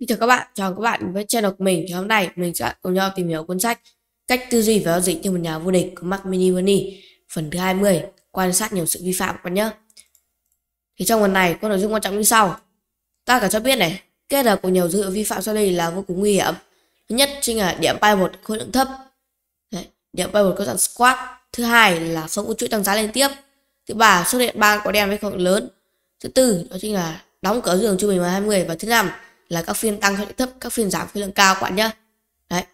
Xin chào các bạn, chào các bạn với channel của mình. Ngày hôm nay mình sẽ cùng nhau tìm hiểu cuốn sách Cách tư duy và giao dịch như một nhà vô địch của Mark Minivani, phần thứ 20, quan sát nhiều sự vi phạm các bạn nhé. Thì trong phần này có nội dung quan trọng như sau. Ta cả cho biết này, kết hợp của nhiều dữ liệu vi phạm sau đây là vô cùng nguy hiểm. Thứ nhất chính là điểm một khối lượng thấp. Đấy, điểm một có dạng squat. Thứ hai là không có chuỗi tăng giá liên tiếp. Thứ ba, xuất hiện ba quả đen với khối lượng lớn. Thứ tư đó chính là đóng cửa giường trung bình vào 20 và thứ năm là các phiên tăng phiên thấp các phiên giảm khối lượng cao các bạn nhé đấy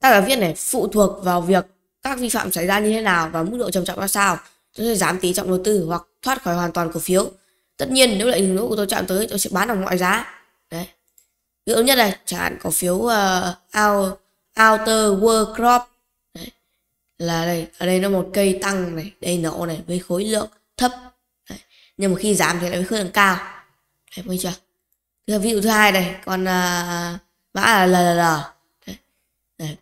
tác giả viết này phụ thuộc vào việc các vi phạm xảy ra như thế nào và mức độ trầm trọng ra sao tôi sẽ giảm tỷ trọng đầu tư hoặc thoát khỏi hoàn toàn cổ phiếu tất nhiên nếu lệnh dừng của tôi chạm tới tôi sẽ bán bằng mọi giá đấy ví dụ nhất là chẳng hạn cổ phiếu uh, outer world crop đấy. là đây ở đây nó một cây tăng này đây nổ này với khối lượng thấp đấy. nhưng mà khi giảm thì lại với khối lượng cao đấy, thấy chưa thứ ví dụ thứ hai này còn à, mã là l đấy. Đấy.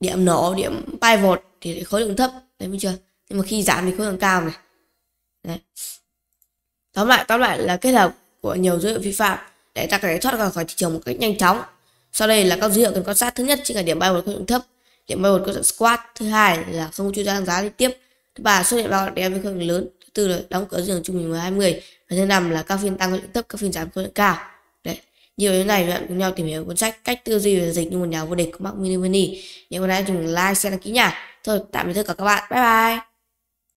điểm nổ điểm pivot thì khối lượng thấp đấy mình chưa nhưng mà khi giảm thì khối lượng cao này đấy. tóm lại tóm lại là kết hợp của nhiều dữ liệu vi phạm để ta có thể thoát ra khỏi thị trường một cách nhanh chóng sau đây là các dữ liệu cần quan sát thứ nhất chính là điểm pivot khối lượng thấp điểm pivot có dạng squat thứ hai là không chuyên gia tăng giá liên tiếp thứ ba xuất hiện bao đen với khối lượng lớn thứ tư là đóng cửa dường trung bình 120 và thứ năm là các phiên tăng khối lượng thấp các phiên giảm khối lượng cao nhiều đến này bạn cùng nhau tìm hiểu cuốn sách Cách tư duy và dịch như một nhà vô địch của Mark Mini Mini. Nếu bạn nay chúng like, share, đăng ký nhá Thôi tạm biệt tất cả các bạn. Bye bye.